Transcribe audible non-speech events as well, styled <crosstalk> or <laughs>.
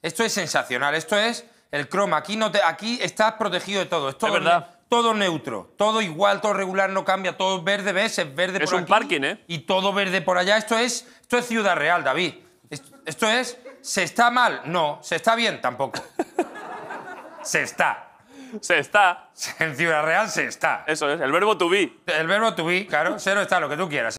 Esto es sensacional, esto es el croma. Aquí, no te, aquí estás protegido de todo. Esto es verdad. todo neutro, todo igual, todo regular, no cambia, todo verde, ves, es verde es por aquí. un parking, ¿eh? Y todo verde por allá. Esto es, esto es Ciudad Real, David. Esto, es, ¿se está mal? No. ¿Se está bien? Tampoco. <laughs> se está. Se está. <laughs> En Ciudad Real se está. Eso es, el verbo to be. El verbo to be, claro. Cero está, lo que tú quieras.